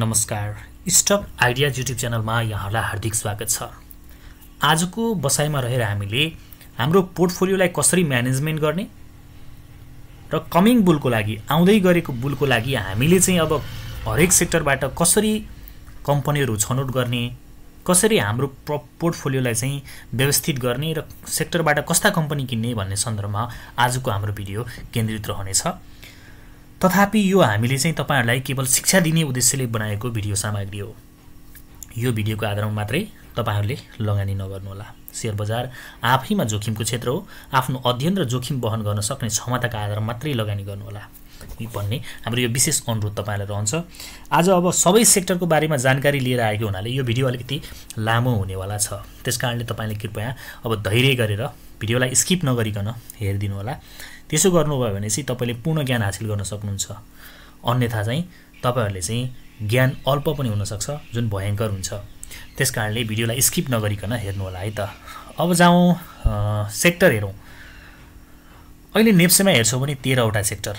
नमस्कार stop idea YouTube च्यानलमा यहाँहरूलाई हार्दिक स्वागत छ आजको बसाइमा रहेर हामीले हाम्रो पोर्टफोलियोलाई कसरी म्यानेजमेन्ट गर्ने र कमिङ बुलको लागि आउँदै गरेको बुलको लागि हामीले चाहिँ अब हरेक सेक्टरबाट कसरी कम्पनीहरू छनौट गर्ने कसरी हाम्रो प्र पोर्टफोलियोलाई चाहिँ व्यवस्थित गर्ने र सेक्टरबाट कस्ता कम्पनी किन्ने भन्ने सन्दर्भमा आजको हाम्रो भिडियो केन्द्रित रहनेछ तथापि यो हामीले चाहिँ तपाईँहरूलाई केवल शिक्षा दिने उद्देश्यले बनाएको भिडियो सामग्री हो यो भिडियोको आधारमा मात्रै तपाईँहरूले लगानी नगर्नुहोला सेयर बजार आफैमा जोखिमको क्षेत्र हो आफ्नो अध्ययन र जोखिम वहन गर्न सक्ने क्षमताका आधारमा मात्रै लगानी गर्नुहोला भन्ने हाम्रो यो विशेष अनुरोध तपाईँलाई रहन्छ आज अब सबै सेक्टरको बारेमा जानकारी लिएर आएको हुनाले यो भिडियो अलिकति लामो हुनेवाला छ त्यस कारणले तपाईँले कृपया अब धैर्य गरेर भिडियोलाई स्किप नगरिकन हेरिदिनुहोला त्यसो गर्नुभयो भने चाहिँ तपाईँले पूर्ण ज्ञान हासिल गर्न सक्नुहुन्छ अन्यथा चाहिँ तपाईँहरूले चाहिँ ज्ञान अल्प पनि हुनसक्छ जुन भयङ्कर हुन्छ त्यस कारणले भिडियोलाई स्किप नगरिकन होला है त अब जाउँ सेक्टर हेरौँ अहिले नेप्सेमा हेर्छौँ भने तेह्रवटा सेक्टर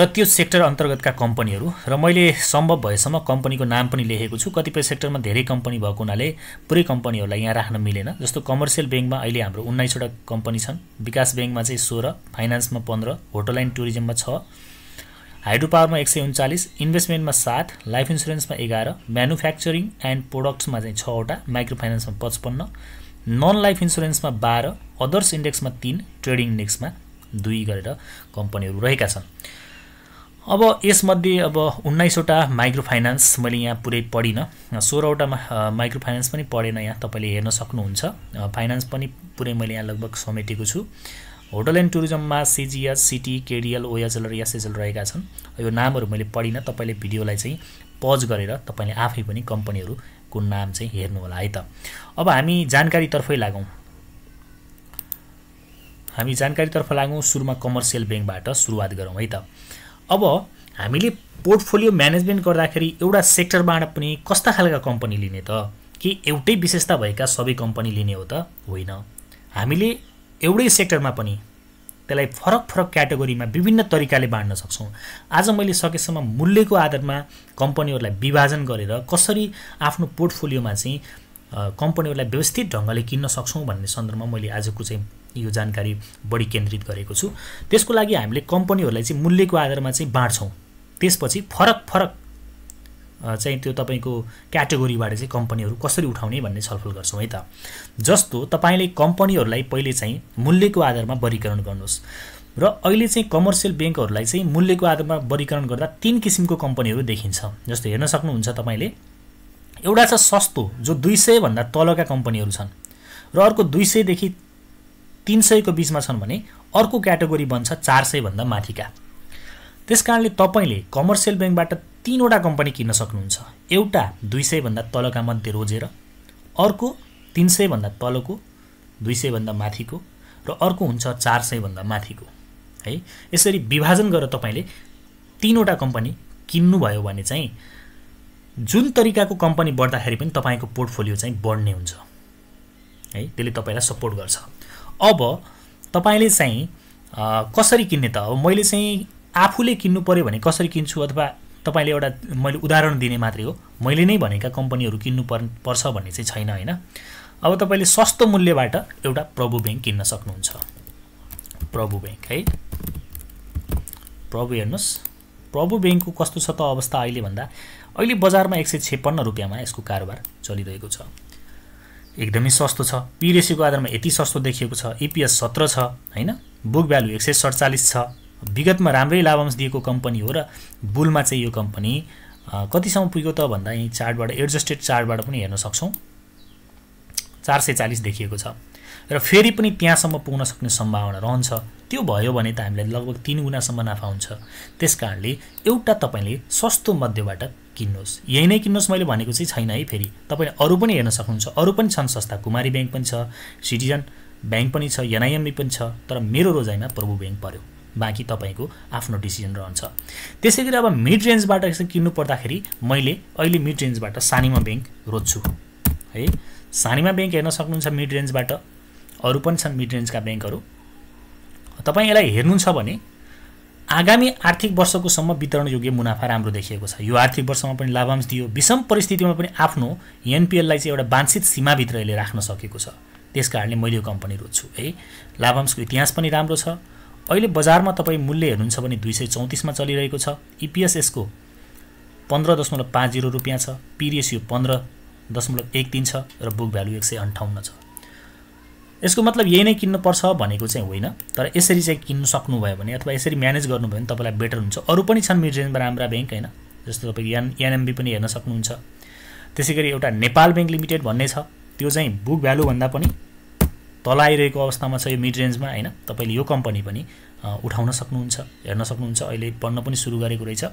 र त्यो सेक्टर अन्तर्गतका कम्पनीहरू र मैले सम्भव भएसम्म कम्पनीको नाम पनि लेखेको छु कतिपय सेक्टरमा धेरै कम्पनी भएको हुनाले पुरै कम्पनीहरूलाई यहाँ राख्न मिलेन जस्तो कमर्सियल ब्याङ्कमा अहिले हाम्रो उन्नाइसवटा कम्पनी छन् विकास ब्याङ्कमा चाहिँ सोह्र फाइनेन्समा पन्ध्र होटल एन्ड टुरिज्ममा छ हाइड्रो पावरमा एक सय उन्चालिस इन्भेस्टमेन्टमा सात लाइफ इन्सुरेन्समा एघार म्यानुफ्याक्चरिङ एन्ड प्रोडक्ट्समा चाहिँ छवटा माइक्रो फाइनेन्समा पचपन्न नन लाइफ इन्सुरेन्समा बाह्र अदर्स इन्डेक्समा तिन ट्रेडिङ इन्डेक्समा दुई गरेर कम्पनीहरू रहेका छन् अब यसमध्ये अब उन्नाइसवटा माइक्रो फाइनेन्स मैले यहाँ पुरै पढिनँ सोह्रवटा माइक्रो फाइनेन्स पनि पढेन यहाँ तपाईँले हेर्न सक्नुहुन्छ फाइनेन्स पनि पुरै मैले यहाँ लगभग समेटेको छु होटल एन्ड टुरिज्ममा सिजिएस सिटी केडिएल र एसएचएल रहेका छन् यो नामहरू मैले पढिनँ तपाईँले भिडियोलाई चाहिँ पज गरेर तपाईँले आफै पनि कम्पनीहरूको नाम चाहिँ हेर्नु होला है त अब हामी जानकारीतर्फै लागौँ हामी जानकारीतर्फ लागौँ सुरुमा कमर्सियल ब्याङ्कबाट सुरुवात गरौँ है त अब हामीले पोर्टफोलियो म्यानेजमेन्ट गर्दाखेरि एउटा सेक्टरबाट पनि कस्ता खालका कम्पनी लिने त कि एउटै विशेषता भएका सबै कम्पनी लिने हो त होइन हामीले एउटै सेक्टरमा पनि त्यसलाई फरक फरक क्याटेगोरीमा विभिन्न तरिकाले बाँड्न सक्छौँ आज मैले सकेसम्म मूल्यको आधारमा कम्पनीहरूलाई विभाजन गरेर कसरी आफ्नो पोर्टफोलियोमा चाहिँ कम्पनीहरूलाई व्यवस्थित ढङ्गले किन्न सक्छौँ भन्ने सन्दर्भमा मैले आजको चाहिँ यो जानकारी बढी केन्द्रित गरेको छु त्यसको लागि हामीले कम्पनीहरूलाई चाहिँ मूल्यको आधारमा चाहिँ बाँड्छौँ त्यसपछि फरक फरक चाहिँ त्यो तपाईँको क्याटेगोरीबाट चाहिँ कम्पनीहरू कसरी उठाउने भन्ने छलफल गर्छौँ है त जस्तो तपाईँले कम्पनीहरूलाई पहिले चाहिँ मूल्यको आधारमा वर्गीकरण गर्नुहोस् र अहिले चाहिँ कमर्सियल ब्याङ्कहरूलाई चाहिँ मूल्यको आधारमा वर्गीकरण गर्दा तिन किसिमको कम्पनीहरू देखिन्छ जस्तो हेर्न सक्नुहुन्छ तपाईँले एउटा छ सस्तो जो दुई सयभन्दा तलका कम्पनीहरू छन् र अर्को दुई सयदेखि तिन सयको बिचमा छन् भने अर्को क्याटेगोरी बन्छ चार सयभन्दा माथिका त्यस कारणले तपाईँले कमर्सियल ब्याङ्कबाट तिनवटा कम्पनी किन्न सक्नुहुन्छ एउटा दुई सयभन्दा तलका मध्ये रोजेर अर्को तिन सयभन्दा तलको दुई सयभन्दा माथिको र अर्को हुन्छ चार सयभन्दा माथिको है यसरी विभाजन गरेर तपाईँले तिनवटा कम्पनी किन्नुभयो भने चाहिँ जुन तरिकाको कम्पनी बढ्दाखेरि पनि तपाईँको पोर्टफोलियो चाहिँ बढ्ने हुन्छ है त्यसले तपाईँलाई सपोर्ट गर्छ अब तपाईँले चाहिँ कसरी किन्ने त अब मैले चाहिँ आफूले किन्नु पऱ्यो भने कसरी किन्छु अथवा तपाईँले एउटा मैले उदाहरण दिने मात्रै हो मैले नै भनेका कम्पनीहरू किन्नु पर् पर्छ भन्ने चाहिँ छैन होइन अब तपाईँले सस्तो मूल्यबाट एउटा प्रभु ब्याङ्क किन्न सक्नुहुन्छ प्रभु ब्याङ्क है प्रभु हेर्नुहोस् प्रभु ब्याङ्कको कस्तो छ त अवस्था अहिले भन्दा अहिले बजारमा एक सय छेपन्न रुपियाँमा यसको कारोबार चलिरहेको छ एकदमै सस्तो छ पी आधारमा यति सस्तो देखिएको छ इपिएस e सत्र छ होइन बुक भ्यालु एक सय सडचालिस छ विगतमा राम्रै लाभांश दिएको कम्पनी हो र बुलमा चाहिँ यो कम्पनी कतिसम्म पुग्यो त भन्दा यहीँ चार्टबाट एडजस्टेड चार्टबाट पनि हेर्न सक्छौँ चार सय चालिस देखिएको छ र फेरि पनि त्यहाँसम्म पुग्न सक्ने सम्भावना रहन्छ त्यो भयो भने त हामीलाई लगभग तिन गुणासम्म नाफा हुन्छ त्यस कारणले एउटा तपाईँले सस्तो मध्येबाट किन्नुहोस् यही नै किन्नुहोस् मैले भनेको चाहिँ छैन है फेरि तपाईँले अरू पनि हेर्न सक्नुहुन्छ अरू पनि छन् संस्था कुमारी ब्याङ्क पनि छ सिटिजन ब्याङ्क पनि छ एनआइएमबी पनि छ तर मेरो रोजाइमा प्रभु ब्याङ्क पऱ्यो बाँकी तपाईँको आफ्नो डिसिजन रहन्छ त्यसै गरी अब मिड रेन्जबाट किन्नु पर्दाखेरि मैले अहिले मिड रेन्जबाट सानिमा ब्याङ्क रोज्छु है सानिमा ब्याङ्क हेर्न सक्नुहुन्छ मिड रेन्जबाट अरू पनि छन् मिड रेन्जका ब्याङ्कहरू तपाईँ यसलाई हेर्नुहुन्छ भने आगामी आर्थिक वर्षको सम्म वितरण योग्य मुनाफा राम्रो देखिएको छ यो आर्थिक वर्षमा पनि लाभांश दियो विषम परिस्थितिमा पनि आफ्नो एनपिएललाई चाहिँ एउटा वाञ्छित सीमाभित्र यसले राख्न सकेको छ त्यस कारणले मैले यो कम्पनी रोज्छु है लाभांशको इतिहास पनि राम्रो छ अहिले बजारमा तपाईँ मूल्य हेर्नुहुन्छ भने दुई सय चौतिसमा चलिरहेको छ इपिएस e यसको पन्ध्र दशमलव पाँच जिरो रुपियाँ छ पिरिएस यो पन्ध्र दशमलव एक तिन छ र बुक भ्यालु एक सय अन्ठाउन्न छ यसको मतलब यही नै किन्नुपर्छ भनेको चाहिँ होइन तर यसरी चाहिँ किन्नु सक्नुभयो भने अथवा यसरी म्यानेज गर्नुभयो भने तपाईँलाई बेटर हुन्छ अरू पनि छन् मिड रेन्जमा राम्रा ब्याङ्क होइन जस्तो तपाईँ एन एनएमबी पनि हेर्न सक्नुहुन्छ त्यसै गरी एउटा नेपाल ब्याङ्क लिमिटेड भन्ने छ त्यो चाहिँ बुक भ्यालुभन्दा पनि तल आइरहेको अवस्थामा छ यो मिड रेन्जमा होइन तपाईँले यो कम्पनी पनि उठाउन सक्नुहुन्छ हेर्न सक्नुहुन्छ अहिले पढ्न पनि सुरु गरेको रहेछ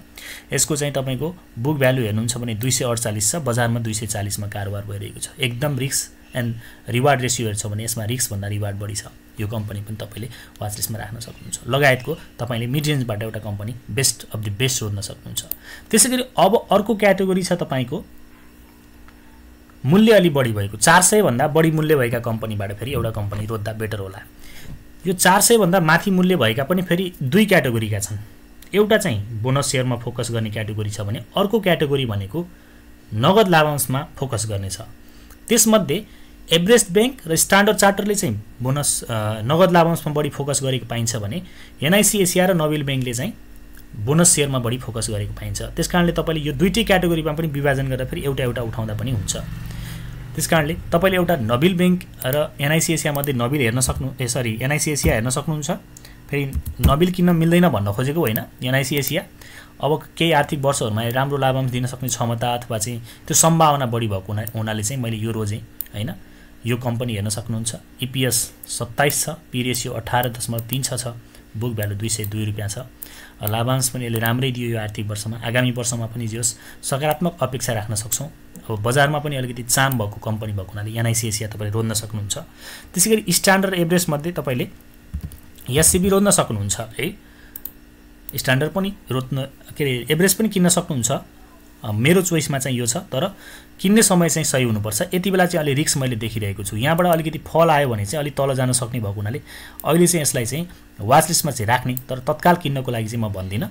यसको चाहिँ तपाईँको बुक भ्यालु हेर्नुहुन्छ भने दुई सय अडचालिस छ बजारमा दुई सय चालिसमा कारोबार भइरहेको छ एकदम रिक्स एन्ड रिवार्ड रेसियो छ भने यसमा रिक्सभन्दा रिवार्ड बढी छ यो कम्पनी पनि तपाईँले वाच लिस्टमा राख्न सक्नुहुन्छ लगायतको तपाईँले मिड रेन्जबाट एउटा company best of the best सोध्न सक्नुहुन्छ त्यसै गरी अब अर्को क्याटेगोरी छ तपाईँको मूल्य अलि बढी भएको चार सयभन्दा बढी मूल्य भएका कम्पनीबाट फेरि एउटा कम्पनी रोज्दा बेटर होला यो चार सयभन्दा माथि मूल्य भएका पनि फेरि दुई क्याटेगोरीका छन् एउटा चाहिँ बोनस सेयरमा फोकस गर्ने क्याटेगोरी छ भने अर्को क्याटेगोरी भनेको नगद लाभांशमा फोकस गर्नेछ त्यसमध्ये एभरेस्ट ब्याङ्क र स्ट्यान्डर्ड चार्टरले चाहिँ बोनस नगद लाभांशमा बढी फोकस गरेको पाइन्छ भने एनआइसिएसिया र नोबेल ब्याङ्कले चाहिँ बोनस सेयरमा बढी फोकस गरेको पाइन्छ त्यस कारणले तपाईँले यो दुइटै क्याटेगोरीमा पनि विभाजन गरेर फेरि एउटा एउटा उठाउँदा पनि हुन्छ त्यस कारणले तपाईँले एउटा नबिल ब्याङ्क र एनआइसिएसियामध्ये नबिल हेर्न सक्नु ए सरी एनआइसिएसिया हेर्न सक्नुहुन्छ फेरि नबिल किन्न मिल्दैन भन्न खोजेको होइन एनआइसिएसिया अब केही आर्थिक वर्षहरूमा राम्रो लाभांश दिन सक्ने क्षमता अथवा चाहिँ त्यो सम्भावना बढी भएको हुना हुनाले चाहिँ मैले यो रोजेँ होइन यो कम्पनी हेर्न सक्नुहुन्छ इपिएस e सत्ताइस छ पिरेसियो अठार दशमलव तिन छ छ बुक भ्यालु दुई सय दुई रुपियाँ छ लाभांश पनि यसले राम्रै दियो यो आर्थिक वर्षमा आगामी वर्षमा पनि जियोस् सकारात्मक अपेक्षा राख्न सक्छौँ अब बजारमा पनि अलिकति चाम भएको कम्पनी भएको हुनाले एनआइसिएसिया तपाईँले रोज्न सक्नुहुन्छ त्यसै गरी स्ट्यान्डर्ड एभरेजमध्ये तपाईँले एससिबी रोज्न सक्नुहुन्छ है स्ट्यान्डर्ड पनि रोज्न के अरे एभरेज पनि किन्न सक्नुहुन्छ मेरो चोइसमा चाहिँ यो छ तर किन्ने समय चाहिँ सही हुनुपर्छ यति बेला चाहिँ अलिक रिक्स मैले देखिरहेको छु यहाँबाट अलिकति फल आयो भने चाहिँ अलिक तल जान सक्ने भएको हुनाले अहिले चाहिँ यसलाई चाहिँ वाचलिस्टमा चाहिँ राख्ने तर तत्काल किन्नको लागि चाहिँ म भन्दिनँ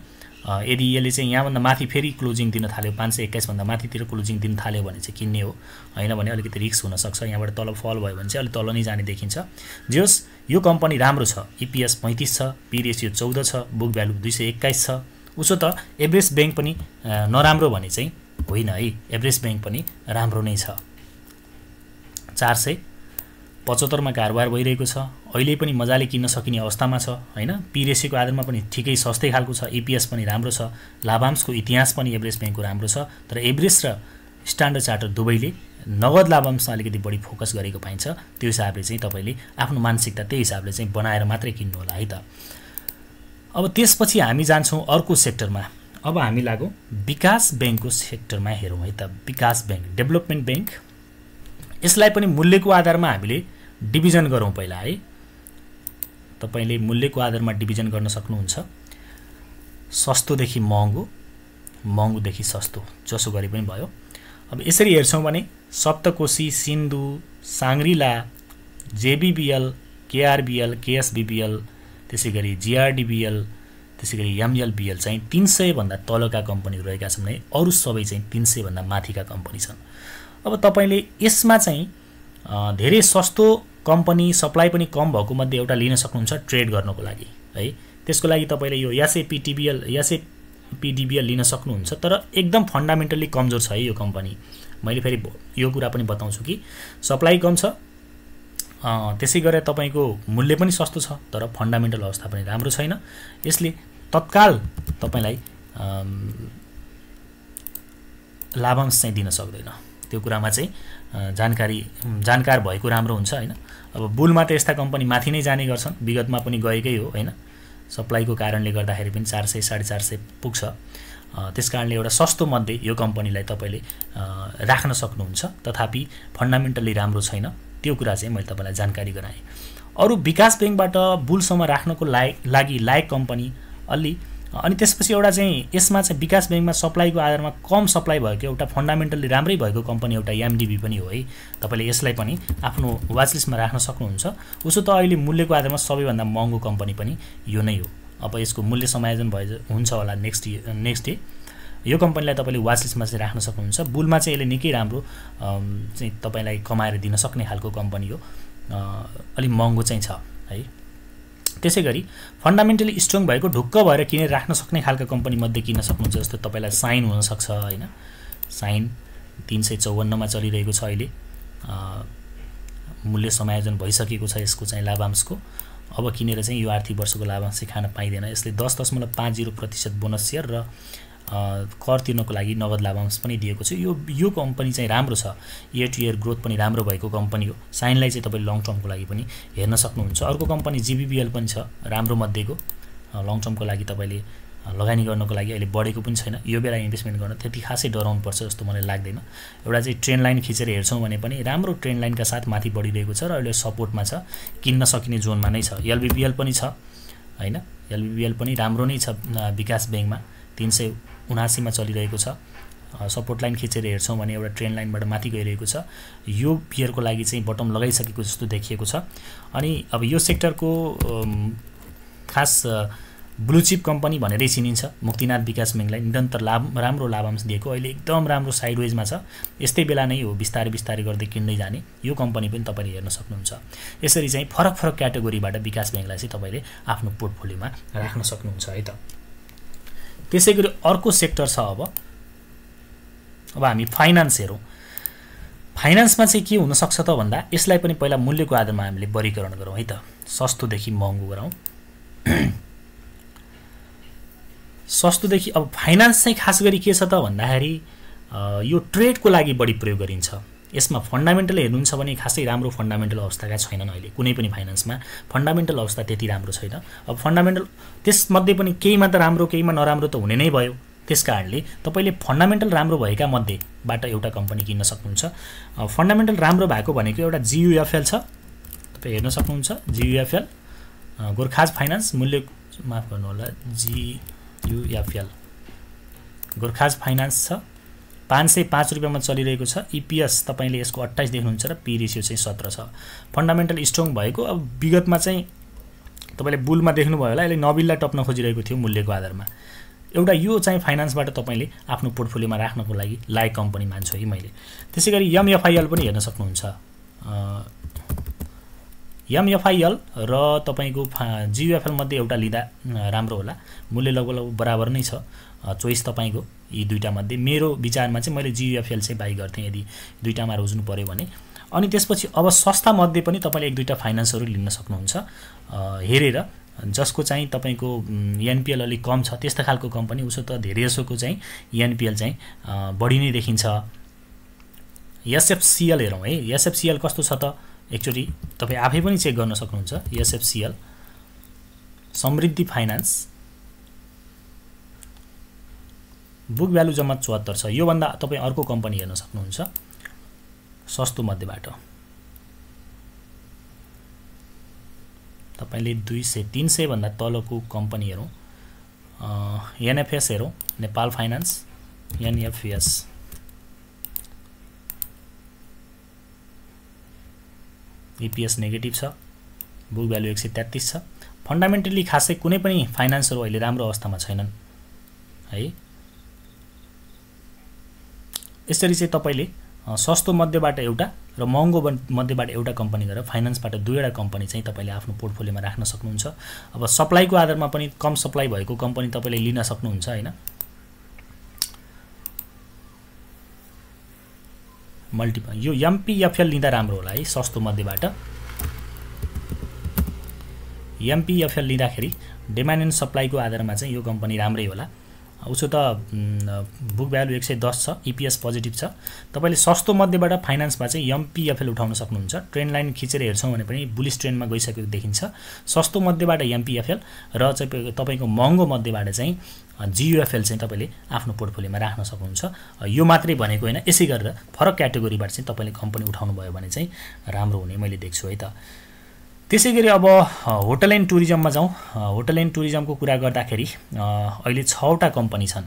यदि यसले चाहिँ यहाँभन्दा माथि फेरि क्लोजिङ दिन थाल्यो पाँच सय एक्काइसभन्दा माथितिर क्लोजिङ दिन थाल्यो भने चाहिँ किन्ने हो होइन भने अलिकति रिक्स हुनसक्छ यहाँबाट तल फल भयो भने चाहिँ अलिक तल नै जाने देखिन्छ जे यो कम्पनी राम्रो छ इपिएस e पैँतिस छ पिरिएस यो चौध छ बुक भ्यालु दुई सय एक्काइस छ उसो त एभरेस्ट ब्याङ्क पनि नराम्रो भने चाहिँ होइन है एभरेस्ट ब्याङ्क पनि राम्रो नै छ चार सय पचहत्तरमा कारोबार भइरहेको छ अहिले पनि मजाले किन्न सकिने अवस्थामा छ होइन पिरेसीको आधारमा पनि ठिकै सस्तै खालको छ इपिएस e पनि राम्रो छ लाभांशको इतिहास पनि एभरेस्ट ब्याङ्कको राम्रो छ तर एभरेस्ट र स्ट्यान्डर्ड चार्टर दुवैले नगद लाभांशमा अलिकति बढी फोकस गरेको पाइन्छ त्यो हिसाबले चाहिँ तपाईँले आफ्नो मानसिकता त्यही हिसाबले चाहिँ बनाएर मात्रै किन्नुहोला है त अब त्यसपछि हामी जान्छौँ अर्को सेक्टरमा अब हामी लागौँ विकास ब्याङ्कको सेक्टरमा हेरौँ है त विकास ब्याङ्क डेभलपमेन्ट ब्याङ्क यसलाई पनि मूल्यको आधारमा हामीले डिभिजन गरौँ पहिला है तपाईँले मूल्यको आधारमा डिभिजन गर्न सक्नुहुन्छ सस्तोदेखि महँगो महँगोदेखि सस्तो जसो गरी पनि भयो अब यसरी हेर्छौँ भने Saptakoshi Sindhu Shangrila JBBL KRBL KSBBL त्यसै गरी जिआरडिबिएल त्यसै गरी एमएलबिएल चाहिँ तिन सयभन्दा तलका कम्पनीहरू रहेका छन् भने अरू सबै चाहिँ तिन सयभन्दा माथिका कम्पनी छन् अब तपाईँले यसमा चाहिँ धेरै सस्तो कम्पनी सप्लाई पनि कम भएको मध्ये एउटा लिन सक्नुहुन्छ ट्रेड गर्नको लागि है त्यसको लागि तपाईँले यो एसएपिटिबिएल एसएपिडिबिएल लिन सक्नुहुन्छ तर एकदम फन्डामेन्टल्ली कमजोर छ है यो कम्पनी मैले फेरि यो कुरा पनि बताउँछु कि सप्लाई कम छ त्यसै गरेर तपाईँको मूल्य पनि सस्तो छ तर फन्डामेन्टल अवस्था पनि राम्रो छैन यसले तत्काल तपाईँलाई लाभांश चाहिँ दिन सक्दैन त्यो कुरामा चाहिँ जानकारी जानकार भएको राम्रो हुन्छ होइन अब बुलमा त यस्ता कम्पनी माथि नै जाने गर्छन् विगतमा पनि गएकै हो होइन सप्लाईको कारणले गर्दाखेरि पनि चार सय साढे चार सय पुग्छ त्यस कारणले एउटा सस्तो मध्ये यो कम्पनीलाई तपाईँले राख्न सक्नुहुन्छ तथापि फन्डामेन्टल्ली राम्रो छैन त्यो कुरा चाहिँ मैले तपाईँलाई जानकारी गराएँ अरू विकास ब्याङ्कबाट बुलसम्म राख्नको लायक लागि लायक कम्पनी अलि अनि त्यसपछि एउटा चाहिँ यसमा चाहिँ विकास ब्याङ्कमा सप्लाईको आधारमा कम सप्लाई भएको एउटा फन्डामेन्टल्ली राम्रै भएको कम्पनी एउटा एमडिबी पनि हो है तपाईँले यसलाई पनि आफ्नो वाचलिस्टमा राख्न सक्नुहुन्छ उसो त अहिले मूल्यको आधारमा सबैभन्दा महँगो कम्पनी पनि यो नै हो अब यसको मूल्य समायोजन भए हुन्छ होला नेक्स्ट नेक्स्ट डे यो कम्पनीलाई तपाईँले वाच लिस्टमा चाहिँ राख्न सक्नुहुन्छ बुलमा चाहिँ यसले निकै राम्रो चाहिँ तपाईँलाई कमाएर दिन सक्ने खालको कम्पनी हो अलिक महँगो चाहिँ छ है त्यसै गरी फन्डामेन्टली स्ट्रङ भएको ढुक्क भएर किनेर राख्न सक्ने खालको कम्पनीमध्ये किन्न सक्नुहुन्छ जस्तो तपाईँलाई साइन हुनसक्छ होइन साइन तिन सय चौवन्नमा चलिरहेको छ अहिले मूल्य समायोजन भइसकेको छ यसको चाहिँ लाभांशको अब किनेर चाहिँ यो आर्थिक वर्षको लाभांश चाहिँ खान पाइँदैन यसले दस दशमलव पाँच जिरो प्रतिशत बोनस सेयर र कर तिर्नको लागि नगद लाभांश पनि दिएको छु यो यो कम्पनी चाहिँ राम्रो छ इयर टु इयर ग्रोथ पनि राम्रो भएको कम्पनी हो साइनलाई चाहिँ तपाईँले लङ टर्मको लागि पनि हेर्न सक्नुहुन्छ अर्को कम्पनी जिबिबिएल पनि छ राम्रो मध्येको लङ टर्मको लागि तपाईँले लगानी गर्नको लागि अहिले बढेको पनि छैन यो बेला इन्भेस्टमेन्ट गर्न त्यति खासै डराउनु पर्छ जस्तो मलाई लाग्दैन एउटा चाहिँ ट्रेन लाइन खिचेर हेर्छौँ भने पनि राम्रो ट्रेन लाइनका साथ माथि बढिरहेको छ र अहिले सपोर्टमा छ किन्न सकिने जोनमा नै छ एलबिबिएल पनि छ होइन एलबिबिएल पनि राम्रो नै छ विकास ब्याङ्कमा तिन सय उनासीमा चलिरहेको छ सपोर्ट लाइन खिचेर हेर्छौँ भने एउटा ट्रेन लाइनबाट माथि गइरहेको छ यो पियरको लागि चाहिँ बटम लगाइसकेको जस्तो देखिएको छ अनि अब यो सेक्टरको खास ब्लुचिप कम्पनी भनेरै चिनिन्छ मुक्तिनाथ विकास ब्याङ्कलाई निरन्तर लाभ राम्रो लाभांश दिएको अहिले एकदम राम्रो साइडवेजमा छ यस्तै बेला नै हो बिस्तारै बिस्तारै गर्दै किन्दै जाने यो कम्पनी पनि तपाईँले हेर्न सक्नुहुन्छ यसरी चाहिँ फरक फरक क्याटेगोरीबाट विकास ब्याङ्कलाई चाहिँ तपाईँले आफ्नो पोर्टफोलियोमा राख्न सक्नुहुन्छ है त त्यसै गरी अर्को सेक्टर छ अब अब हामी फाइनेन्स हेरौँ फाइनेन्समा चाहिँ के हुनसक्छ त भन्दा यसलाई पनि पहिला मूल्यको आधारमा हामीले वर्गीकरण गरौँ है त सस्तोदेखि महँगो गरौँ सस्तोदेखि अब फाइनेन्स चाहिँ खास गरी के छ त भन्दाखेरि यो ट्रेडको लागि बढी प्रयोग गरिन्छ यसमा फन्डामेन्टल हेर्नुहुन्छ भने खासै राम्रो फन्डामेन्टल अवस्थाका छैनन् अहिले कुनै पनि फाइनेन्समा फन्डामेन्टल अवस्था त्यति राम्रो छैन अब फन्डामेन्टल त्यसमध्ये पनि केहीमा त राम्रो केहीमा नराम्रो त हुने नै भयो त्यस कारणले तपाईँले फन्डामेन्टल राम्रो भएका मध्येबाट एउटा कम्पनी किन्न सक्नुहुन्छ फन्डामेन्टल राम्रो भएको भनेको एउटा जियुएफएल छ तपाईँ हेर्न सक्नुहुन्छ जियुएफएल गोर्खाज फाइनेन्स मूल्य माफ गर्नु होला जियुएफएल गोर्खाज फाइनेन्स छ पाँच सय पाँच रुपियाँमा चलिरहेको छ इपिएस e तपाईँले यसको अट्ठाइस देख्नुहुन्छ र पी रेसियो चाहिँ सत्र छ फन्डामेन्टल स्ट्रङ भएको अब विगतमा चाहिँ तपाईँले बुलमा देख्नुभयो होला यसले नबिललाई टप्न खोजिरहेको थियो मूल्यको आधारमा एउटा यो चाहिँ फाइनान्सबाट तपाईँले आफ्नो पोर्टफोलियोमा राख्नको लागि लायक कम्पनी मान्छु है मैले त्यसै गरी यमएफआइएल पनि हेर्न सक्नुहुन्छ एमएफआइएल र तपाईँको फा जियुएफएलमध्ये एउटा लिँदा राम्रो होला मूल्य लगभग लगभग बराबर नै छ चोइस तपाईँको यी मध्ये मेरो विचारमा चाहिँ मैले जियुएफएल चाहिँ बाई गर्थेँ यदि दुइटामा रोज्नु पऱ्यो भने अनि त्यसपछि अब सस्तामध्ये पनि तपाईँले एक दुईवटा फाइनेन्सहरू लिन सक्नुहुन्छ हेरेर जसको चाहिँ तपाईँको एनपिएल अलिक कम छ त्यस्तो खालको कम्पनी उसो त धेरै धेरैजसोको चाहिँ एनपिएल चाहिँ बढी नै देखिन्छ एसएफसिएल हेरौँ है एसएफसिएल कस्तो छ त एक्चुली तपाईँ आफै पनि चेक गर्न सक्नुहुन्छ SFCL Samriddhi finance book value जम्मा चौहत्तर छ योभन्दा तपाईँ अर्को कम्पनी हेर्न सक्नुहुन्छ सस्तो मध्येबाट तपाईँले दुई सय तिन सयभन्दा तलको कम्पनी हेरौँ एनएफएस हेरौँ Nepal finance NFS EPS negative छ बुक भ्यालु एक सय तेत्तिस छ फन्डामेन्टली खासै कुनै पनि फाइनेन्सहरू अहिले राम्रो अवस्थामा छैनन् है यसरी चाहिँ तपाईँले सस्तो मध्येबाट एउटा र महँगो मध्येबाट एउटा कम्पनी गरेर फाइनेन्सबाट दुईवटा कम्पनी चाहिँ तपाईँले आफ्नो पोर्टफोलियोमा राख्न सक्नुहुन्छ अब सप्लाईको आधारमा पनि कम सप्लाई भएको कम्पनी तपाईँले लिन सक्नुहुन्छ होइन मल्टिपल यो एमपिएफएल लिँदा राम्रो होला है सस्तो मध्येबाट एमपिएफएल लिँदाखेरि डिमान्ड एन्ड सप्लाईको आधारमा चाहिँ यो कम्पनी राम्रै होला उसो त बुक भ्यालु एक सय दस छ इपिएस e पोजिटिभ छ तपाईँले सस्तो मध्येबाट फाइनेन्समा चाहिँ एमपिएफएल उठाउन सक्नुहुन्छ ट्रेन लाइन खिचेर हेर्छौँ भने पनि बुलिस ट्रेनमा गइसकेको देखिन्छ सस्तो मध्येबाट एमपिएफएल र चाहिँ तपाईँको महँगो मध्येबाट चाहिँ जियुएफएल चाहिँ तपाईँले आफ्नो पोर्टफोलियोमा राख्न सक्नुहुन्छ यो मात्रै भनेको होइन यसै गरेर फरक क्याटेगोरीबाट चाहिँ तपाईँले कम्पनी उठाउनु भयो भने चाहिँ राम्रो हुने मैले देख्छु है त त्यसै गरी अब होटल एन्ड टुरिज्ममा जाउँ होटल एन्ड टुरिज्मको कुरा गर्दाखेरि अहिले छवटा कम्पनी छन्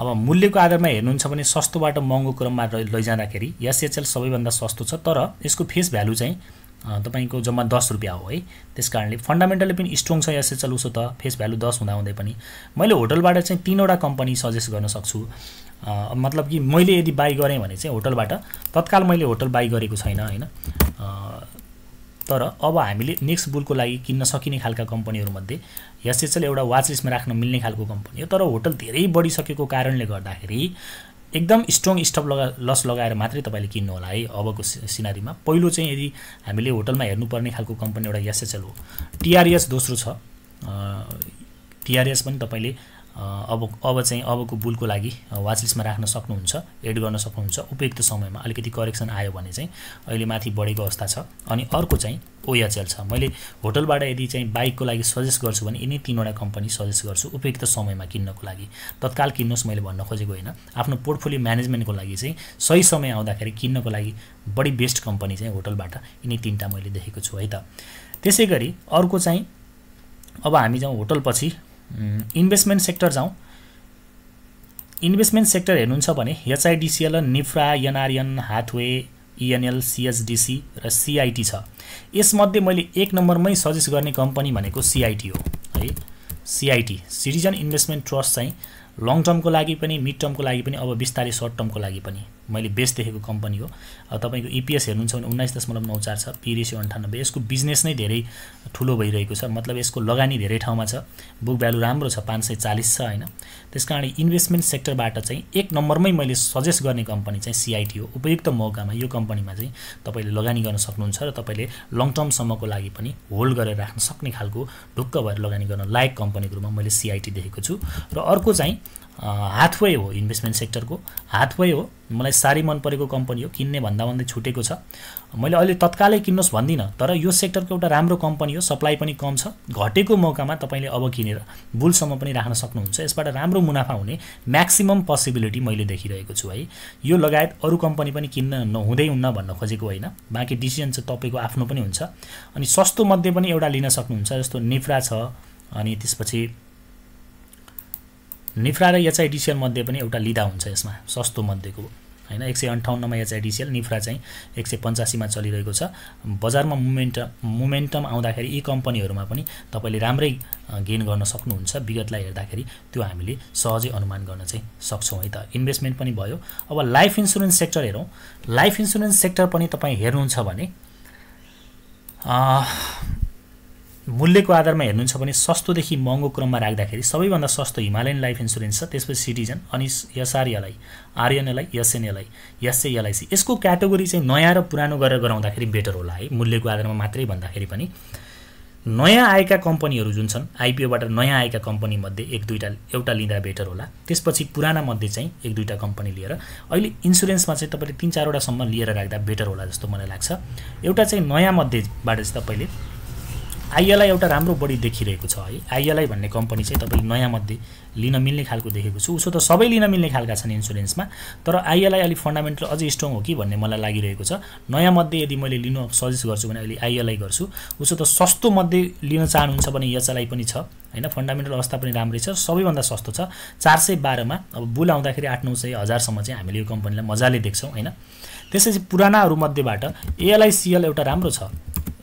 अब मूल्यको आधारमा हेर्नुहुन्छ भने सस्तोबाट महँगो क्रममा लैजाँदाखेरि एसएचएल सबैभन्दा सस्तो छ तर यसको फेस भ्यालु चाहिँ तपाईँको जम्मा दस रुपियाँ हो है त्यस कारणले फन्डामेन्टली पनि स्ट्रङ छ एसएचएल उसो त फेस भ्यालु दस हुँदाहुँदै पनि मैले होटलबाट चाहिँ तिनवटा कम्पनी सजेस्ट गर्न सक्छु मतलब कि मैले यदि बाई गरेँ भने चाहिँ होटलबाट तत्काल मैले होटल बाई गरेको छैन होइन तर अब हामीले नेक्स्ट बुलको लागि किन्न सकिने खालका कम्पनीहरूमध्ये एसएचएल एउटा वाच लिस्टमा राख्न मिल्ने खालको कम्पनी हो तर होटल धेरै बढिसकेको कारणले गर्दाखेरि एकदम स्ट्रङ स्टप लगा लस लगाएर मात्रै तपाईँले होला है अबको सिनारीमा पहिलो चाहिँ यदि हामीले होटलमा हेर्नुपर्ने खालको कम्पनी एउटा एसएचएल हो टिआरएस दोस्रो छ टिआरएस पनि तपाईँले अब अब चाहिँ अबको बुलको लागि वाचलिस्टमा राख्न सक्नुहुन्छ एड गर्न सक्नुहुन्छ उपयुक्त समयमा अलिकति करेक्सन आयो भने चाहिँ अहिले माथि बढेको अवस्था छ अनि अर्को चाहिँ ओएचएल छ मैले होटलबाट यदि चाहिँ बाइकको लागि सजेस्ट गर्छु भने यिनै तिनवटा कम्पनी सजेस्ट गर्छु उपयुक्त समयमा किन्नको लागि तत्काल किन्नुहोस् मैले भन्न खोजेको होइन आफ्नो पोर्टफोलियो म्यानेजमेन्टको लागि चाहिँ सही समय आउँदाखेरि किन्नको लागि बढी बेस्ट कम्पनी चाहिँ होटलबाट यिनै तिनवटा मैले देखेको छु है त त्यसै गरी अर्को चाहिँ अब हामी जाउँ होटलपछि इन्भेस्टमेन्ट सेक्टर जाउँ इन्भेस्टमेन्ट सेक्टर हेर्नुहुन्छ भने एचआइडिसिएल निफ्रा एनआरएन हाथवे इएनएल सिएचडिसी र सिआइटी छ यसमध्ये मैले एक नम्बरमै सजेस्ट गर्ने कम्पनी भनेको सिआइटी हो है सिआइटी सिटिजन इन्भेस्टमेन्ट ट्रस्ट चाहिँ लङ टर्मको लागि पनि मिड टर्मको लागि पनि अब बिस्तारै सर्ट टर्मको लागि पनि मैले बेस्ट देखेको कम्पनी हो तपाईँको इपिएस e हेर्नुहुन्छ भने उन्नाइस दशमलव नौ चार छ पी रेसियो अन्ठानब्बे यसको बिजनेस नै धेरै ठुलो भइरहेको छ मतलब यसको लगानी धेरै ठाउँमा छ बुक भ्यालु राम्रो छ पाँच सय चालिस छ होइन त्यस कारण इन्भेस्टमेन्ट सेक्टरबाट चाहिँ एक नम्बरमै मैले सजेस्ट गर्ने कम्पनी चाहिँ सिआइटी हो उपयुक्त मौकामा यो कम्पनीमा चाहिँ तपाईँले लगानी गर्न सक्नुहुन्छ र तपाईँले लङ टर्मसम्मको लागि पनि होल्ड गरेर राख्न सक्ने खालको ढुक्क भएर लगानी गर्न लायक कम्पनीको रूपमा मैले सिआइटी देखेको छु र अर्को चाहिँ हाथवे हो इन्भेस्टमेन्ट सेक्टरको हाथवे हो मलाई साह्रै मन परेको कम्पनी हो किन्ने भन्दा भन्दै छुटेको छ मैले अहिले तत्कालै किन्नुहोस् भन्दिनँ तर यो सेक्टरको एउटा राम्रो कम्पनी हो सप्लाई पनि कम छ घटेको मौकामा तपाईँले अब किनेर बुलसम्म पनि राख्न सक्नुहुन्छ यसबाट राम्रो मुनाफा हुने म्याक्सिमम् पोसिबिलिटी मैले देखिरहेको छु है यो लगायत अरू कम्पनी पनि किन्न नहुँदै हुन्न भन्न खोजेको होइन बाँकी डिसिजन चाहिँ तपाईँको आफ्नो पनि हुन्छ अनि सस्तो मध्ये पनि एउटा लिन सक्नुहुन्छ जस्तो निफ्रा छ अनि त्यसपछि निफ्रा र एचआइडिसिएल मध्ये पनि एउटा लिँदा हुन्छ यसमा सस्तो मध्येको होइन एक सय अन्ठाउन्नमा एचआइडिसिएल निफ्रा चाहिँ एक सय पन्चासीमा चलिरहेको छ बजारमा मुमेन्ट मुमेन्टम आउँदाखेरि यी कम्पनीहरूमा पनि तपाईँले राम्रै गेन गर्न सक्नुहुन्छ विगतलाई हेर्दाखेरि त्यो हामीले सहजै अनुमान गर्न चाहिँ सक्छौँ है त इन्भेस्टमेन्ट पनि भयो अब लाइफ इन्सुरेन्स सेक्टर हेरौँ लाइफ इन्सुरेन्स सेक्टर पनि तपाईँ हेर्नुहुन्छ भने मूल्यको आधारमा हेर्नुहुन्छ भने सस्तोदेखि महँगो क्रममा राख्दाखेरि सबैभन्दा सस्तो हिमालयन लाइफ इन्सुरेन्स छ त्यसपछि सिटिजन अनि SRLI RNLI SNLI SA LIC यसको क्याटेगोरी चाहिँ नयाँ र पुरानो गरेर गराउँदाखेरि बेटर होला है मूल्यको आधारमा मात्रै भन्दाखेरि पनि नयाँ आएका कम्पनीहरू जुन छन् आइपिओबाट नयाँ आएका कम्पनीमध्ये एक दुईवटा एउटा लिँदा बेटर होला त्यसपछि पुरानामध्ये चाहिँ एक दुईवटा कम्पनी लिएर अहिले इन्सुरेन्समा चाहिँ तपाईँले तिन चारवटासम्म लिएर राख्दा बेटर होला जस्तो मलाई लाग्छ एउटा चाहिँ नयाँ मध्येबाट चाहिँ तपाईँले आइएलआई एउटा राम्रो बढी देखिरहेको छ है आइएलआई भन्ने कम्पनी चाहिँ तपाईँ नयाँ मध्ये लिन मिल्ने खालको देखेको छु उसो त सबै लिन मिल्ने खालका छन् इन्सुरेन्समा तर आइएलआई अलिक फन्डामेन्टल अझै स्ट्रङ हो कि भन्ने मलाई लागिरहेको छ नयाँ मध्ये यदि मैले लिनु सजेस्ट गर्छु भने अहिले आइएलआई गर्छु उसो त सस्तो मध्ये लिन चाहनुहुन्छ भने एचएलआई पनि छ होइन फन्डामेन्टल अवस्था पनि राम्रै छ सबैभन्दा सस्तो छ चार सय बाह्रमा अब बुल आउँदाखेरि आठ नौ सय हजारसम्म चाहिँ हामीले यो कम्पनीलाई मजाले देख्छौँ होइन त्यसपछि पुरानाहरूमध्येबाट एएलआइसिएल एउटा राम्रो छ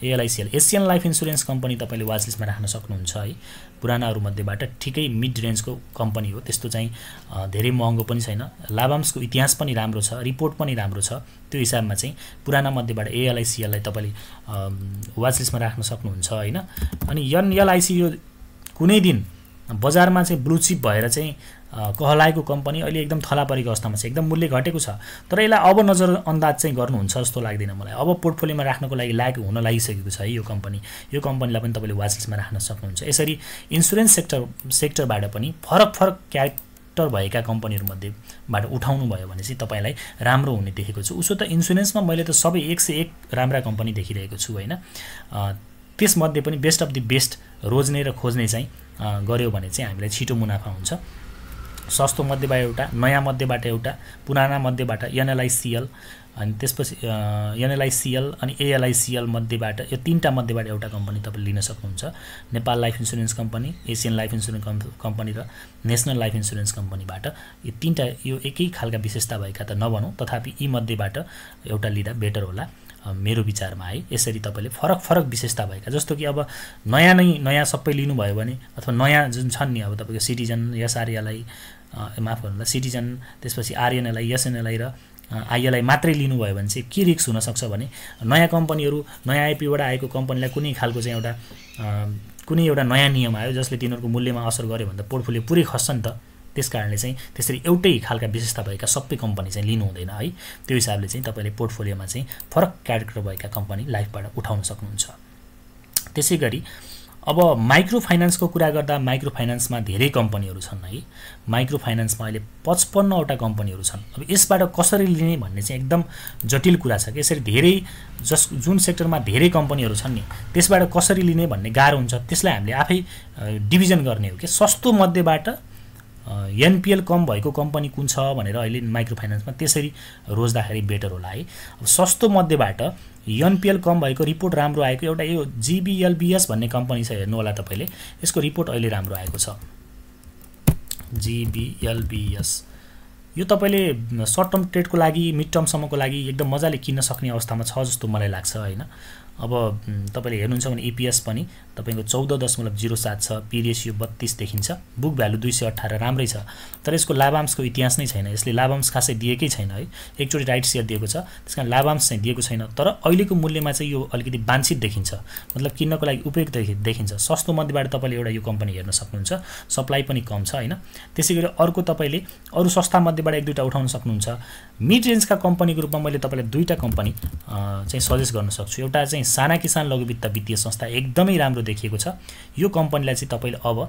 ALICL Asian life insurance company तपाईँले वाच लिस्टमा राख्न सक्नुहुन्छ है पुरानाहरूमध्येबाट ठिकै मिड रेन्जको कम्पनी हो त्यस्तो चाहिँ धेरै महँगो पनि छैन लाभांशको इतिहास पनि राम्रो छ रिपोर्ट पनि राम्रो छ त्यो हिसाबमा चाहिँ पुराना मध्येबाट एएलआइसिएललाई तपाईँले वाच लिस्टमा राख्न सक्नुहुन्छ होइन अनि यन एलआइसी यो कुनै दिन बजारमा चाहिँ ब्लुचिप भएर चाहिँ कहलाएको कम्पनी अहिले एकदम थला परेको अवस्थामा छ एकदम मूल्य घटेको छ तर यसलाई अब नजरअन्दाज चाहिँ गर्नुहुन्छ जस्तो लाग्दैन मलाई अब पोर्टफोलियोमा राख्नको लागि लागेको हुन लागिसकेको छ है यो कम्पनी यो कम्पनीलाई पनि तपाईँले वाचलिस्टमा राख्न सक्नुहुन्छ यसरी इन्सुरेन्स सेक्टर सेक्टरबाट पनि फरक फरक क्यारेक्टर भएका कम्पनीहरूमध्येबाट उठाउनु भयो भने चाहिँ तपाईँलाई राम्रो हुने देखेको छु उसो त इन्सुरेन्समा मैले त सबै एक से एक राम्रा कम्पनी देखिरहेको छु होइन त्यसमध्ये पनि बेस्ट अफ दि बेस्ट रोज्ने र खोज्ने चाहिँ गऱ्यो भने चाहिँ हामीलाई छिटो मुनाफा हुन्छ सस्तो मध्येबाट एउटा नयाँ मध्येबाट एउटा पुराना मध्येबाट एनएलआइसिएल अनि त्यसपछि एनएलआइसिएल अनि एएलआइसिएल मध्येबाट यो तिनवटा मध्येबाट एउटा कम्पनी तपाईँले लिन सक्नुहुन्छ Nepal life insurance company Asian life insurance company र नेसनल लाइफ इन्सुरेन्स कम्पनीबाट यो तिनवटा यो एकै खालका विशेषता भएका त नभनौँ तथापि यी मध्येबाट एउटा लिँदा बेटर होला मेरो विचारमा है यसरी तपाईँले फरक फरक विशेषता भएका जस्तो कि अब नयाँ नै नयाँ सबै लिनुभयो भने अथवा नयाँ जुन छन् नि अब तपाईँको सिटिजन एसआरएलाई माफ गर्नुलाई सिटिजन त्यसपछि आरएनएलआई एसएनएलआई र आइएलआई मात्रै लिनुभयो भने चाहिँ के रिक्स हुनसक्छ भने नयाँ कम्पनीहरू नयाँ आइपीबाट आएको कम्पनीलाई कुनै खालको चाहिँ एउटा कुनै एउटा नयाँ नियम आयो जसले तिनीहरूको मूल्यमा असर गर्यो भने त पोर्टफोलियो पुरै खस्छ नि त त्यस कारणले चाहिँ त्यसरी एउटै खालका विशेषता भएका सबै कम्पनी चाहिँ लिनु हुँदैन है त्यो हिसाबले चाहिँ तपाईँले पोर्टफोलियोमा चाहिँ फरक क्यारेक्टर भएका कम्पनी लाइफबाट उठाउन सक्नुहुन्छ त्यसै गरी अब माइक्रो फाइनेन्सको कुरा गर्दा माइक्रो फाइनेन्समा धेरै कम्पनीहरू छन् है माइक्रो फाइनेन्समा अहिले पचपन्नवटा कम्पनीहरू छन् अब यसबाट कसरी लिने भन्ने चाहिँ एकदम जटिल कुरा छ कि यसरी धेरै जस जुन सेक्टरमा धेरै कम्पनीहरू छन् नि त्यसबाट कसरी लिने भन्ने गाह्रो हुन्छ त्यसलाई हामीले आफै डिभिजन गर्ने हो कि सस्तो मध्येबाट एनपिएल कम भएको कम्पनी कुन छ भनेर अहिले माइक्रो फाइनेन्समा त्यसरी रोज्दाखेरि बेटर होला है अब सस्तो मध्येबाट एनपिएल कम भएको रिपोर्ट राम्रो आएको एउटा यो जिबिएलबिएस भन्ने कम्पनी छ हेर्नु होला तपाईँले यसको रिपोर्ट अहिले राम्रो आएको छ जिबिएलबिएस यो तपाईँले सर्ट टर्म ट्रेडको लागि मिड टर्मसम्मको लागि एकदम मजाले किन्न सक्ने अवस्थामा छ जस्तो मलाई लाग्छ होइन अब तपाईँले हेर्नुहुन्छ भने इपिएस e पनि तपाईँको चौध दशमलव जिरो सात छ पी बत्तिस देखिन्छ बुक भ्यालु दुई सय अठार राम्रै छ तर यसको लाभांशको इतिहास नै छैन यसले लाभांश खासै दिएकै छैन है एकचोटि राइट सेयर दिएको छ त्यस कारण लाभांश चाहिँ दिएको छैन तर अहिलेको मूल्यमा चाहिँ यो अलिकति वाञ्छित देखिन्छ मतलब किन्नको लागि उपयुक्त देखिन्छ सस्तो मध्येबाट तपाईँले एउटा यो कम्पनी हेर्न सक्नुहुन्छ सप्लाई पनि कम छ होइन त्यसै गरी अर्को तपाईँले अरू सस्ता मध्येबाट एक दुईवटा उठाउन सक्नुहुन्छ मिड रेन्जका कम्पनीको रूपमा मैले तपाईँलाई दुईवटा कम्पनी चाहिँ सजेस्ट गर्न सक्छु एउटा चाहिँ साना किसान लघुवित्त वित्तीय संस्था एकदमै राम्रो देखिएको छ यो कम्पनीलाई चाहिँ तपाईँले अब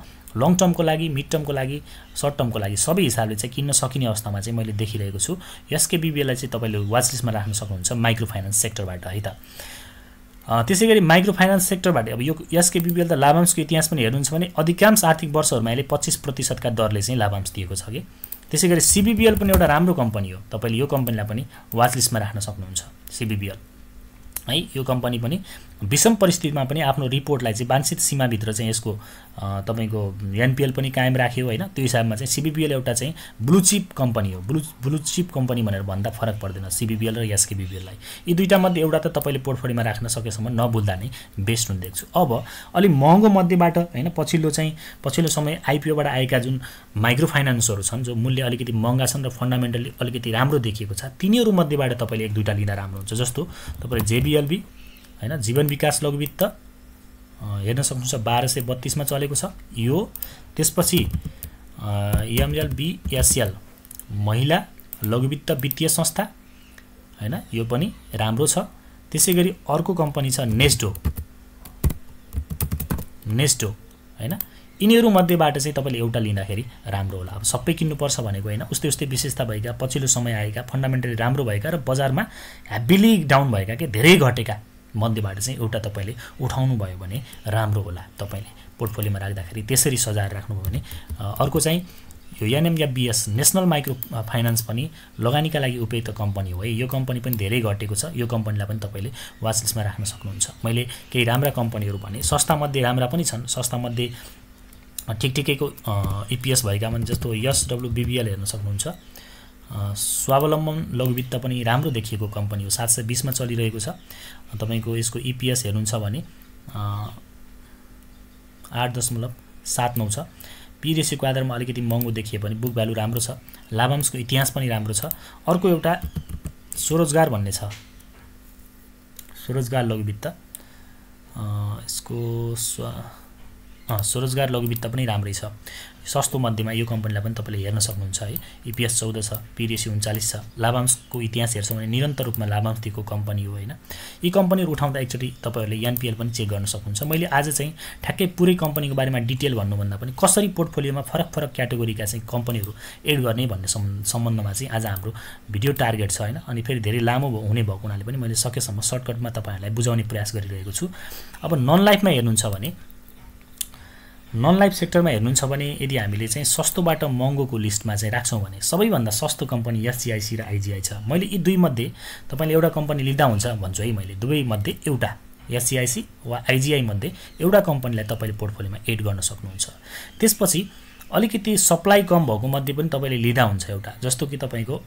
लङ टर्मको लागि मिड टर्मको लागि सर्ट टर्मको लागि सबै हिसाबले चाहिँ किन्न सकिने अवस्थामा चाहिँ मैले देखिरहेको छु एसकेबिबिएललाई चाहिँ तपाईँले वाचलिस्टमा राख्न सक्नुहुन्छ माइक्रो फाइनेन्स सेक्टरबाट है त त्यसै गरी माइक्रो फाइनेन्स सेक्टरबाट अब यो एसकेबिबिएल त लाभांशको इतिहास पनि हेर्नुहुन्छ भने अधिकांश आर्थिक वर्षहरूमा अहिले पच्चिस प्रतिशतका दरले चाहिँ लाभांश दिएको छ कि त्यसै गरी सिबिबिएल पनि एउटा राम्रो कम्पनी हो तपाईँले यो कम्पनीलाई पनि वाचलिस्टमा राख्न सक्नुहुन्छ सिबिबिएल है यो कम्पनी पनि विषम परिस्थितिमा पनि आफ्नो रिपोर्टलाई चाहिँ वाञ्छित सीमाभित्र चाहिँ यसको तपाईँको एनपिएल पनि कायम राख्यो होइन त्यो हिसाबमा चाहिँ सिबिपिएल एउटा चाहिँ ब्लु चिप कम्पनी हो ब्लु ब्लु चिप कम्पनी भनेर भन्दा फरक पर्दैन सिबिपिएल र एसकेबिपिएललाई यी मध्ये एउटा त तपाईँले पोर्टफोलियोमा राख्न सकेसम्म नभुल्दा नै बेस्ट हुन देख्छु अब अलिक महँगो मध्येबाट होइन पछिल्लो चाहिँ पछिल्लो समय आइपिओबाट आएका जुन माइक्रो फाइनेन्सहरू छन् जो मूल्य अलिकति महँगा छन् र फन्डामेन्टली अलिकति राम्रो देखिएको छ तिनीहरू मध्येबाट तपाईँले एक दुईवटा लिँदा राम्रो हुन्छ जस्तो तपाईँले जेबिएलबी होइन जीवन विकास लघुवित्त हेर्न सक्नुहुन्छ बाह्र सय बत्तिसमा चलेको छ यो त्यसपछि एमएल बिएसएल महिला लघुवित्त वित्तीय संस्था होइन यो पनि राम्रो छ त्यसै गरी अर्को कम्पनी छ नेस्डो नेस्डो होइन यिनीहरूमध्येबाट चाहिँ तपाईँले एउटा लिँदाखेरि राम्रो होला अब सबै किन्नुपर्छ भनेको होइन उस्तै उस्तै विशेषता भएका पछिल्लो समय आएका फन्डामेन्टली राम्रो भएका र बजारमा हेभिली डाउन भएका के धेरै घटेका मध्येबाट चाहिँ एउटा तपाईँले उठाउनुभयो भने राम्रो होला तपाईँले पोर्टफोलियोमा राख्दाखेरि त्यसरी सजाएर राख्नुभयो भने अर्को चाहिँ यो एनएम या बिएस नेसनल माइक्रो फाइनेन्स पनि लगानीका लागि उपयुक्त कम्पनी हो है यो कम्पनी पनि धेरै घटेको छ यो कम्पनीलाई पनि तपाईँले वाचलिस्टमा राख्न सक्नुहुन्छ मैले केही राम्रा कम्पनीहरू भने सस्तामध्ये राम्रा पनि छन् सस्तामध्ये ठिक ठिकैको इपिएस e भएका भने जस्तो यस डब्लुबिबिएल हेर्न सक्नुहुन्छ स्वावलम्बन लघुवित्त पनि राम्रो देखिएको कम्पनी हो सात सय बिसमा चलिरहेको छ तपाईँको यसको इपिएस e हेर्नुहुन्छ भने आठ दशमलव सात नौ छ पी रेसीको आधारमा अलिकति महँगो देखिए पनि बुक भ्यालु राम्रो छ लाभांशको इतिहास पनि राम्रो छ अर्को एउटा स्वरोजगार भन्ने छ स्वरोजगार लघुवित्त यसको स्व स्वरोजगार लघुवित्त पनि राम्रै छ सस्तो मध्येमा यो कम्पनीलाई पनि तपाईँले हेर्न सक्नुहुन्छ है इपिएस e चौध छ पिरिएसी उन्चालिस छ लाभांशको इतिहास हेर्छौँ भने निरन्तर रूपमा लाभांश दिएको कम्पनी हो होइन यी कम्पनीहरू उठाउँदा एकचोटि तपाईँहरूले एनपिएल पनि चेक गर्न सक्नुहुन्छ मैले आज चाहिँ ठ्याक्कै पुरै कम्पनीको बारेमा डिटेल भन्नुभन्दा पनि कसरी पोर्टफोलियोमा फरक फरक क्याटेगोरीका चाहिँ कम्पनीहरू एड गर्ने भन्ने सम्बन्धमा चाहिँ आज हाम्रो भिडियो टार्गेट छ होइन अनि फेरि धेरै लामो हुने भएको हुनाले पनि मैले सकेसम्म सर्टकटमा तपाईँहरूलाई बुझाउने प्रयास गरिरहेको छु अब नन लाइफमा हेर्नुहुन्छ भने नन लाइफ सेक्टरमा हेर्नुहुन्छ भने यदि हामीले चाहिँ सस्तोबाट महँगोको लिस्टमा चाहिँ राख्छौँ भने सबैभन्दा सस्तो कम्पनी एससिआइसी र आइजिआई छ मैले यी दुई मध्ये तपाईँले एउटा कम्पनी लिँदा हुन्छ भन्छु है मैले दुवै मध्ये एउटा एससिआइसी वा मध्ये एउटा कम्पनीलाई तपाईँले पोर्टफोलियोमा एड गर्न सक्नुहुन्छ त्यसपछि अलिकति सप्लाई कम भएको मध्ये पनि तपाईँले लिँदा हुन्छ एउटा जस्तो कि तपाईँको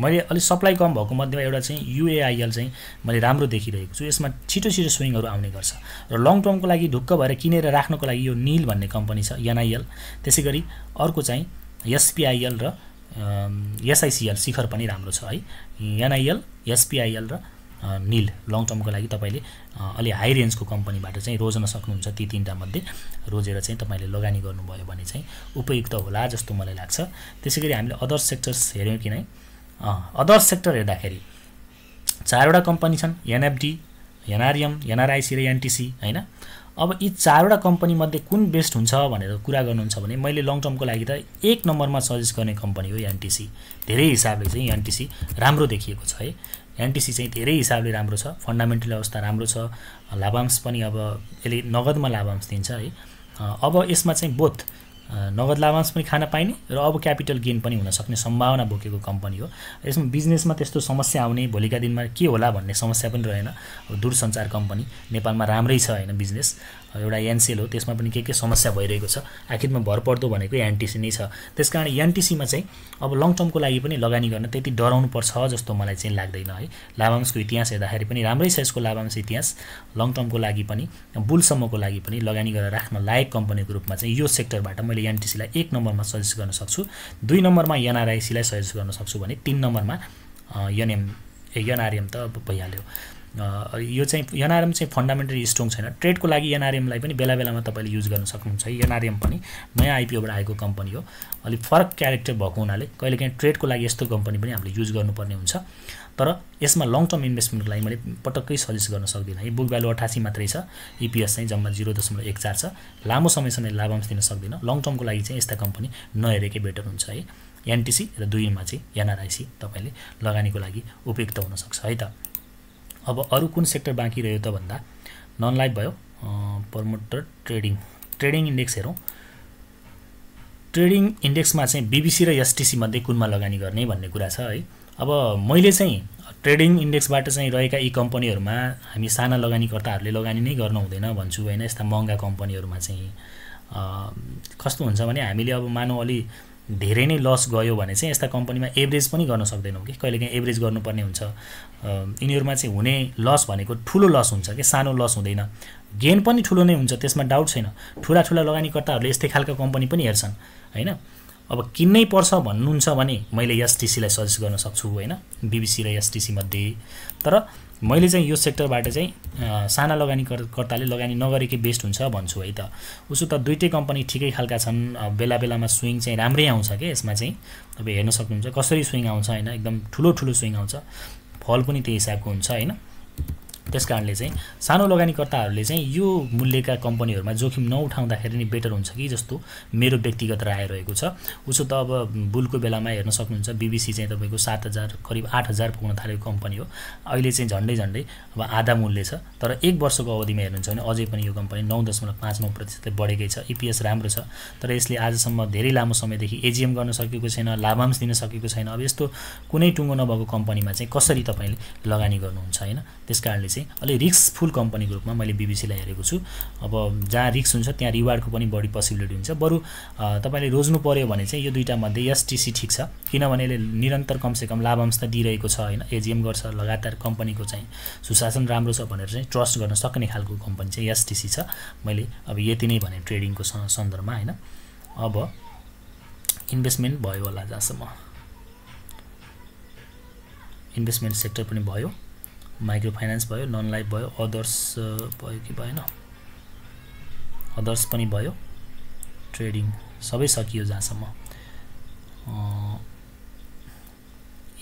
मैले अलिक सप्लाई कम भएको मध्येमा एउटा चाहिँ युएआइएल चाहिँ मैले राम्रो देखिरहेको छु यसमा छिटो छिटो स्विङहरू आउने गर्छ र लङ टर्मको लागि ढुक्क भएर किनेर राख्नको लागि यो निल भन्ने कम्पनी छ एनआइएल त्यसै गरी अर्को चाहिँ एसपिआइएल र एसआइसिएल शिखर पनि राम्रो छ है एनआइएल एसपिआइएल र निल लङ टर्मको लागि तपाईँले अलि हाई रेन्जको कम्पनीबाट चाहिँ रोज्न सक्नुहुन्छ ती तिनवटा मध्ये रोजेर चाहिँ तपाईँले लगानी गर्नुभयो भने चाहिँ उपयुक्त होला जस्तो मलाई लाग्छ त्यसै गरी हामीले अदर सेक्टर्स हेऱ्यौँ कि नै अदर सेक्टर हेर्दाखेरि चारवटा कम्पनी छन् एनएफडी एनआरएम एनआरआइसी र एनटिसी होइन अब यी चारवटा कम्पनीमध्ये कुन बेस्ट हुन्छ भनेर कुरा गर्नुहुन्छ भने मैले लङ टर्मको लागि त एक नम्बरमा सजेस्ट गर्ने कम्पनी हो एनटिसी धेरै हिसाबले चाहिँ एनटिसी राम्रो देखिएको छ है एनटिसी चाहिँ धेरै हिसाबले राम्रो छ फन्डामेन्टल अवस्था राम्रो छ लाभांश पनि अब यसले नगदमा लाभांश दिन्छ है अब यसमा चाहिँ बोथ नगद लाभांश पनि खान पाइने र अब क्यापिटल गेन पनि हुनसक्ने सम्भावना बोकेको कम्पनी हो यसमा बिजनेसमा त्यस्तो समस्या आउने भोलिका दिनमा के होला भन्ने समस्या पनि रहेन दूरसञ्चार कम्पनी नेपालमा राम्रै छ होइन बिजनेस एउटा एनसिएल हो त्यसमा पनि के के समस्या भइरहेको छ आखिरमा भर पर्दो भनेको एनटिसी नै छ त्यस कारण एनटिसीमा चाहिँ अब लङ टर्मको लागि पनि लगानी गर्न त्यति डराउनु पर्छ जस्तो मलाई चाहिँ लाग्दैन है लाभांशको इतिहास हेर्दाखेरि पनि राम्रै छ यसको लाभांश इतिहास लङ टर्मको लागि पनि बुलसम्मको लागि पनि लगानी गरेर राख्न लायक कम्पनीको रूपमा चाहिँ यो सेक्टरबाट मैले एनटिसीलाई एक नम्बरमा सजेस्ट गर्न सक्छु दुई नम्बरमा एनआरआइसीलाई सजेस्ट गर्न सक्छु भने तिन नम्बरमा एनएम एनआरएम त भइहाल्यो यो चाहिँ एनआरएम चाहिँ फन्डामेन्टली स्ट्रङ छैन ट्रेडको लागि एनआरएमलाई पनि बेला बेलामा तपाईँले युज गर्न सक्नुहुन्छ है एनआरएम पनि नयाँ आइपिओबाट आएको कम्पनी हो अलिक फरक क्यारेक्टर भएको हुनाले कहिलेकाहीँ ट्रेडको लागि यस्तो कम्पनी पनि हामीले युज गर्नुपर्ने हुन्छ तर यसमा लङ टर्म इन्भेस्टमेन्टको लागि मैले पटक्कै सजेस्ट गर्न सक्दिनँ है बुक भ्यालु अठासी मात्रै छ इपिएस e चाहिँ जम्मा जिरो दशमलव एक चार छ लामो समयसम्म लाभांश दिन सक्दिनँ लङ टर्मको लागि चाहिँ यस्ता कम्पनी नहेरेकै बेटर हुन्छ है एनटिसी र दुईमा चाहिँ एनआरआइसी तपाईँले लगानीको लागि उपयुक्त हुनसक्छ है त अब अरू कुन सेक्टर बाँकी रह्यो त भन्दा नन लाइफ भयो प्रमोटर ट्रेडिङ ट्रेडिङ इन्डेक्स हेरौँ ट्रेडिङ इन्डेक्समा चाहिँ बिबिसी र एसटिसी मध्ये कुनमा लगानी गर्ने भन्ने कुरा छ है अब मैले चाहिँ ट्रेडिङ इन्डेक्सबाट चाहिँ रहेका यी कम्पनीहरूमा हामी साना लगानीकर्ताहरूले लगानी नै गर्नु हुँदैन भन्छु होइन यस्ता महँगा कम्पनीहरूमा चाहिँ कस्तो हुन्छ भने हामीले अब मानौँ अलि धेरै नै लस गयो भने चाहिँ यस्ता कम्पनीमा एभरेज पनि गर्न सक्दैनौँ कि कहिलेकाहीँ एभरेज गर्नुपर्ने हुन्छ यिनीहरूमा चाहिँ हुने लस भनेको ठुलो लस हुन्छ कि सानो लस हुँदैन गेन पनि ठुलो नै हुन्छ त्यसमा डाउट छैन ठुला ठुला लगानीकर्ताहरूले यस्तै खालको कम्पनी पनि हेर्छन् होइन अब किन्नै पर्छ भन्नुहुन्छ भने मैले एसटिसीलाई सजेस्ट गर्न सक्छु होइन बिबिसी र एसटिसी मध्ये तर मैले चाहिँ यो सेक्टरबाट चाहिँ साना लगानीकर्ताले लगानी नगरेकै बेस्ट हुन्छ भन्छु है त उसो त दुइटै कम्पनी ठिकै खालका छन् बेला बेलामा स्विङ चाहिँ राम्रै आउँछ क्या यसमा चाहिँ तपाईँ हेर्न सक्नुहुन्छ कसरी स्विङ आउँछ होइन एकदम ठुलो ठुलो स्विङ आउँछ फल पनि त्यही हिसाबको हुन्छ होइन त्यस कारणले चाहिँ सानो लगानीकर्ताहरूले चाहिँ यो मूल्यका कम्पनीहरूमा जोखिम नउठाउँदाखेरि नै बेटर हुन्छ कि जस्तो मेरो व्यक्तिगत राय रहेको छ उसो त अब बुलको बेलामा हेर्न सक्नुहुन्छ बिबिसी चाहिँ तपाईँको सात हजार करिब आठ हजार पुग्न थालेको कम्पनी हो अहिले चाहिँ झन्डै झन्डै अब आधा मूल्य छ तर एक वर्षको अवधिमा हेर्नुहुन्छ भने अझै पनि यो कम्पनी नौ दशमलव पाँच नौ प्रतिशत बढेकै छ इपिएस e राम्रो छ तर यसले आजसम्म धेरै लामो समयदेखि एजिएम गर्न सकेको छैन लाभांश दिन सकेको छैन अब यस्तो कुनै टुङ्गो नभएको कम्पनीमा चाहिँ कसरी तपाईँले लगानी गर्नुहुन्छ होइन त्यस कारणले चाहिँ बिबिसी अलिक रिक्सफुल कम्पनीको रूपमा मैले बिबिसीलाई हेरेको छु अब जहाँ रिक्स हुन्छ त्यहाँ रिवार्डको पनि बढी पसिबिलिटी हुन्छ बरु तपाईँले रोज्नु पऱ्यो भने चाहिँ यो मध्ये एसटिसी ठिक छ किनभने यसले निरन्तर कमसेकम लाभांश त दिइरहेको छ होइन एजिएम गर्छ लगातार कम्पनीको चाहिँ सुशासन राम्रो छ भनेर चाहिँ ट्रस्ट गर्न सक्ने खालको कम्पनी चाहिँ एसटिसी छ मैले अब यति नै भने ट्रेडिङको सन्दर्भमा होइन अब इन्भेस्टमेन्ट भयो होला जहाँसम्म इन्भेस्टमेन्ट सेक्टर पनि भयो माइक्रो फाइनेन्स भयो नन लाइफ भयो अदर्स भयो कि भएन अदर्स पनि भयो ट्रेडिङ सबै सकियो जहाँसम्म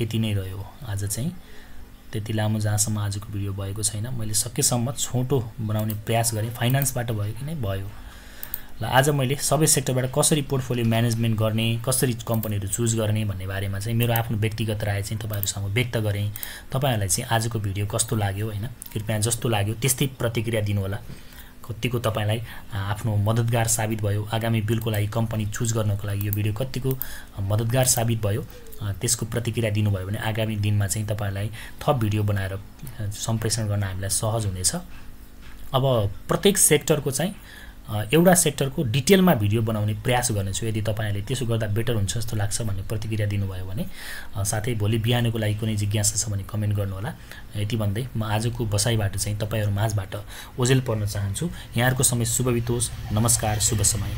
यति नै रह्यो आज चाहिँ त्यति लामो जहाँसम्म आजको भिडियो भएको छैन मैले सकेसम्म छोटो बनाउने प्रयास गरेँ फाइनेन्सबाट भयो कि नै भयो ल आज मैले सबै सेक्टरबाट कसरी पोर्टफोलियो म्यानेजमेन्ट गर्ने कसरी कम्पनीहरू चुज गर्ने भन्ने बारेमा चाहिँ मेरो आफ्नो व्यक्तिगत राय चाहिँ तपाईँहरूसँग व्यक्त गरेँ तपाईँहरूलाई चाहिँ आजको भिडियो कस्तो लाग्यो होइन कृपया जस्तो लाग्यो त्यस्तै प्रतिक्रिया दिनुहोला कतिको तपाईँलाई आफ्नो मद्दतगार साबित भयो आगामी बिलको लागि कम्पनी चुज गर्नको लागि यो भिडियो कतिको मद्दतगार साबित भयो त्यसको प्रतिक्रिया दिनुभयो भने आगामी दिनमा चाहिँ तपाईँलाई थप भिडियो बनाएर सम्प्रेषण गर्न हामीलाई सहज हुनेछ अब प्रत्येक सेक्टरको चाहिँ एउटा सेक्टरको डिटेलमा भिडियो बनाउने प्रयास गर्नेछु यदि तपाईँहरूले त्यसो गर्दा बेटर हुन्छ जस्तो लाग्छ भन्ने प्रतिक्रिया दिनुभयो भने साथै भोलि बिहानको लागि कुनै जिज्ञासा छ भने कमेन्ट गर्नुहोला यति भन्दै म आजको बसाइबाट चाहिँ तपाईँहरू माझबाट ओझेल पर्न चाहन्छु यहाँहरूको समय शुभ बितोस् नमस्कार शुभ समय